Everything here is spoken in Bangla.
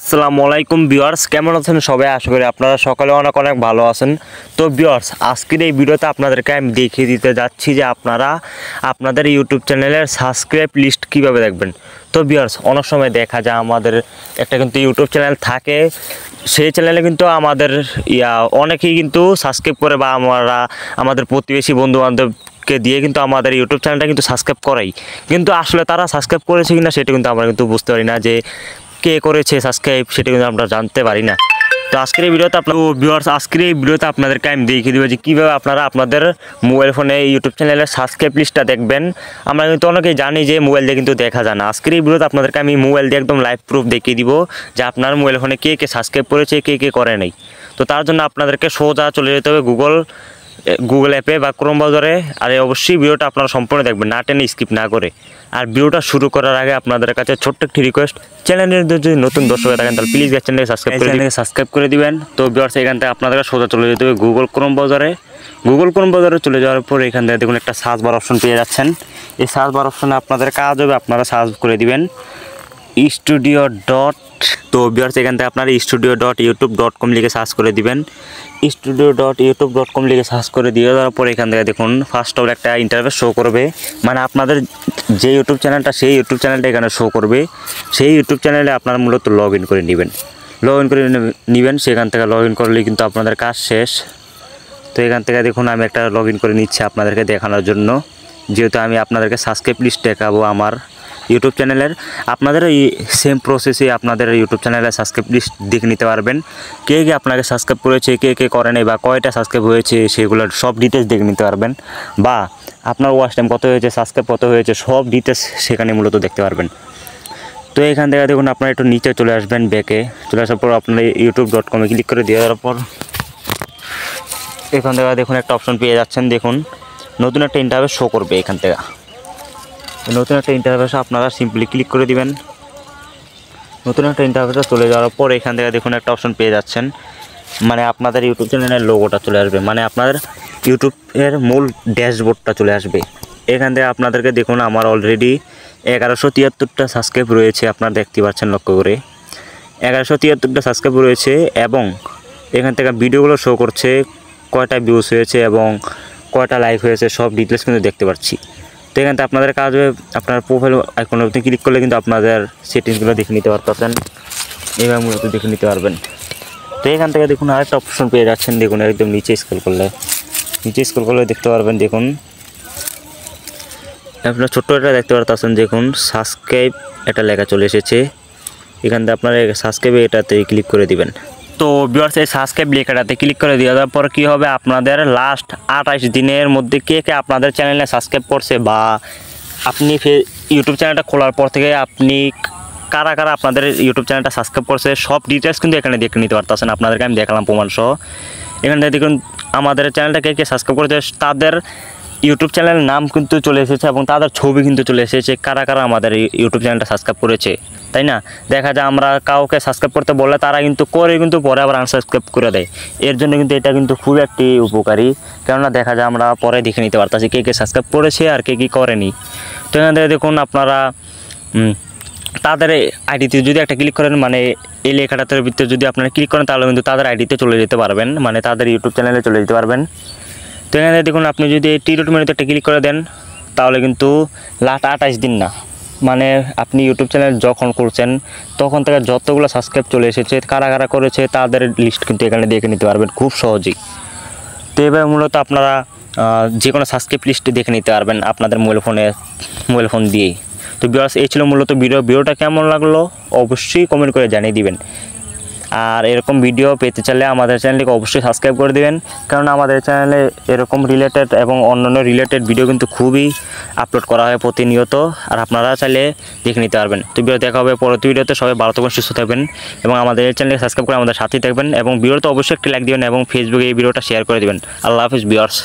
আসসালামু আলাইকুম বিওয়ার্স কেমন আছেন সবাই আশা করি আপনারা সকালে অনেক অনেক ভালো আছেন তো বিওয়ার্স আজকের এই ভিডিওতে আপনাদেরকে আমি দেখিয়ে দিতে যাচ্ছি যে আপনারা আপনাদের ইউটিউব চ্যানেলের সাবস্ক্রাইব লিস্ট কিভাবে দেখবেন তো বিয়ার্স অনেক সময় দেখা যায় আমাদের একটা কিন্তু ইউটিউব চ্যানেল থাকে সেই চ্যানেলে কিন্তু আমাদের ইয়া অনেকেই কিন্তু সাবস্ক্রাইব করে বা আমরা আমাদের প্রতিবেশী বন্ধুবান্ধব কে দিয়ে কিন্তু আমাদের ইউটিউব চ্যানেলটা কিন্তু সাবস্ক্রাইব করাই কিন্তু আসলে তারা সাবস্ক্রাইব করেছে কিনা সেটা কিন্তু আমরা কিন্তু বুঝতে পারি না যে কে করেছে সাবস্ক্রাইব সেটা কিন্তু আমরা জানতে পারি না তো আজকের এই ভিডিওতে আপনার ভিউয়ার্স আজকের এই ভিডিওতে আপনাদেরকে আমি দেখিয়ে দেবো যে কীভাবে আপনারা আপনাদের মোবাইল ফোনে ইউটিউব চ্যানেলের সাবস্ক্রাইব লিস্টটা দেখবেন আমরা কিন্তু অনেকেই জানি যে মোবাইল দিয়ে কিন্তু দেখা যায় না আজকের এই ভিডিওতে আপনাদেরকে আমি মোবাইল দিয়ে একদম লাইভ প্রুফ দেখিয়ে দিব যে আপনার মোবাইল ফোনে কে কে সাবস্ক্রাইব করেছে কে কে করে নেই তো তার জন্য আপনাদেরকে সোজা চলে যেতে হবে গুগল গুগল অ্যাপে বা ক্রোম বাজারে আর অবশ্যই ভিডিওটা আপনারা সম্পূর্ণ দেখবেন না টেনে স্কিপ না করে আর ভিডিওটা শুরু করার আগে আপনাদের কাছে ছোট্ট একটি রিকোয়েস্ট চ্যানেলের যদি নতুন দর্শক হয়ে থাকেন তাহলে প্লিজ চ্যানেলকে সাবস্ক্রাইব করে চ্যানেলকে সাবস্ক্রাইব করে দিবেন তো ভিওর্স এখান থেকে আপনাদেরকে সোজা চলে যেতে হবে গুগল ক্রোম বাজারে গুগল ক্রোম বাজারে চলে যাওয়ার পর এখান থেকে দেখুন একটা সার্চ বার অপশন পেয়ে যাচ্ছেন এই সার্চ বার অপশনে আপনাদের কাজ হবে আপনারা সার্চ করে দিবেন স্টুডিও ডট তো বিয়ার্স এখান থেকে আপনার studio dot YouTube dot com লিখে সার্চ করে দিবেন studio dot YouTube dot com লিখে সার্চ করে দিয়ে দেওয়ার পরে এখান থেকে দেখুন ফার্স্ট অফ একটা ইন্টারভিউ শো করবে মানে আপনাদের যে ইউটিউব চ্যানেলটা সেই ইউটিউব চ্যানেলটা এখানে শো করবে সেই ইউটিউব চ্যানেলে আপনার মূলত লগ ইন করে নেবেন লগ ইন করে নেবেন সেখান থেকে লগ ইন করলে কিন্তু আপনাদের কাজ শেষ তো এখান থেকে দেখুন আমি একটা লগ ইন করে নিচ্ছি আপনাদেরকে দেখানোর জন্য যেহেতু আমি আপনাদেরকে সাবস্ক্রাইব লিস্ট দেখাবো আমার ইউটিউব চ্যানেলের আপনাদের এই সেম প্রসেসে আপনাদের ইউটিউব চ্যানেলের সাবস্ক্রাইব লিস্ট দেখে নিতে পারবেন কে কে আপনাকে সাবস্ক্রাইব করেছে কে কে করেনি বা কয়টা সাবস্ক্রাইব হয়েছে সেগুলোর সব ডিটেলস দেখে নিতে পারবেন বা আপনার ওয়াচ টাইম কত হয়েছে সাবস্ক্রাইব কত হয়েছে সব ডিটেলস সেখানে মূলত দেখতে পারবেন তো এখান থেকে দেখুন আপনারা একটু নিচে চলে আসবেন ব্যাকে চলে আসার পর আপনার ইউটিউব ডট কমে ক্লিক করে দিয়ে দেওয়ার পর এখান থেকে দেখুন একটা অপশন পেয়ে যাচ্ছেন দেখুন নতুন একটা ইন্টারভিউ শো করবে এখান থেকে নতুন একটা ইন্টারভেসে আপনারা সিম্পলি ক্লিক করে দিবেন নতুন একটা ইন্টারভেসে চলে যাওয়ার পর এখান থেকে দেখুন একটা অপশন পেয়ে যাচ্ছেন মানে আপনাদের ইউটিউব চ্যানেলের লোগোটা চলে আসবে মানে আপনাদের ইউটিউবের মূল ড্যাশবোর্ডটা চলে আসবে এখান থেকে আপনাদেরকে দেখুন আমার অলরেডি এগারোশো তিয়াত্তরটা সাবস্ক্রাইব রয়েছে আপনারা দেখতে পাচ্ছেন লক্ষ্য করে এগারোশো তিয়াত্তরটা সাবস্ক্রাইব রয়েছে এবং এখান থেকে ভিডিওগুলো শো করছে কয়টা ভিউজ হয়েছে এবং কয়টা লাইক হয়েছে সব ডিটেলস কিন্তু দেখতে পাচ্ছি তো এখান থেকে আপনাদের কাজ হবে আপনার প্রোফাইল আইকনের উপর ক্লিক করলে কিন্তু আপনাদের সেটিংসগুলো দেখে নিতে পারতেন এইভাবে মূলত দেখে নিতে পারবেন তো এখান থেকে দেখুন আরেকটা অপশন পেয়ে যাচ্ছেন দেখুন একদম নিচে স্ক্রল করলে নিচে স্ক্রল করলে দেখতে পারবেন দেখুন আপনার ছোট্ট একটা দেখতে পারতেছেন দেখুন সাবস্ক্রাইব এটা লেখা চলে এসেছে এখান থেকে আপনারা সাবস্ক্রাইবে এটাতে ক্লিক করে দিবেন তো ভিউয়ার্স এই সাবস্ক্রাইব লেখাটাতে ক্লিক করে দিয়ে দেওয়ার পর কী হবে আপনাদের লাস্ট আঠাশ দিনের মধ্যে কে কে আপনাদের চ্যানেলে সাবস্ক্রাইব করছে বা আপনি ইউটিউব চ্যানেলটা খোলার পর থেকে আপনি কারা কারা আপনাদের ইউটিউব চ্যানেলটা সাবস্ক্রাইব করছে সব ডিটেলস কিন্তু এখানে দেখে নিতে পারতেছেন আপনাদেরকে আমি দেখালাম প্রমাণসহ এখানে দেখুন আমাদের চ্যানেলটা কে কে সাবস্ক্রাইব করছে তাদের ইউটিউব চ্যানেলের নাম কিন্তু চলে এসেছে এবং তাদের ছবি কিন্তু চলে এসেছে কারা কারা আমাদের ইউটিউব চ্যানেলটা সাবস্ক্রাইব করেছে তাই না দেখা যায় আমরা কাউকে সাবস্ক্রাইব করতে বললে তারা কিন্তু করে কিন্তু পরে আবার আনসাবস্ক্রাইব করে দেয় এর জন্য কিন্তু এটা কিন্তু খুব একটি উপকারী কেননা দেখা যায় আমরা পরে দেখে নিতে পারতাছি কে কে সাবস্ক্রাইব করেছে আর কে কী করেনি তো এখান থেকে দেখুন আপনারা তাদের আইডিতে যদি একটা ক্লিক করেন মানে এই লেখাটা ভিতরে যদি আপনারা ক্লিক করেন তাহলে কিন্তু তাদের আইডিতে চলে যেতে পারবেন মানে তাদের ইউটিউব চ্যানেলে চলে যেতে পারবেন তো এখানে দেখুন আপনি যদি এই টিরোট মেনুতে একটা ক্লিক করে দেন তাহলে কিন্তু লাট আঠাইশ দিন না মানে আপনি ইউটিউব চ্যানেল যখন করছেন তখন থেকে যতগুলো সাবস্ক্রাইব চলে এসেছে কারা কারা করেছে তাদের লিস্ট কিন্তু এখানে দেখে নিতে পারবেন খুব সহজেই তো এবার মূলত আপনারা যে কোনো সাবস্ক্রাইব লিস্ট দেখে নিতে পারবেন আপনাদের মোবাইল ফোনে মোবাইল ফোন দিয়েই তো বিয়ার্স এই ছিল মূলত ভিডিও ভিডিওটা কেমন লাগলো অবশ্যই কমেন্ট করে জানিয়ে দিবেন আর এরকম ভিডিও পেতে চাইলে আমাদের চ্যানেলটিকে অবশ্যই সাবস্ক্রাইব করে দেবেন কারণ আমাদের চ্যানেলে এরকম রিলেটেড এবং অন্যান্য রিলেটেড ভিডিও কিন্তু খুবই আপলোড করা হয় প্রতিনিয়ত আর আপনারা চাইলে দেখে নিতে পারবেন তো ভিডিও দেখা হবে পরবর্তী ভিডিওতে সবাই ভালো থাকবেন সুস্থ থাকবেন এবং আমাদের এই চ্যানেলকে সাবস্ক্রাইব করে আমাদের সাথেই থাকবেন এবং ভিডিওতে অবশ্যই একটি লাইক দেবেন এবং ফেসবুকে এই ভিডিওটা শেয়ার করে দেবেন আল্লাহ হাফিজ বিয়ার্স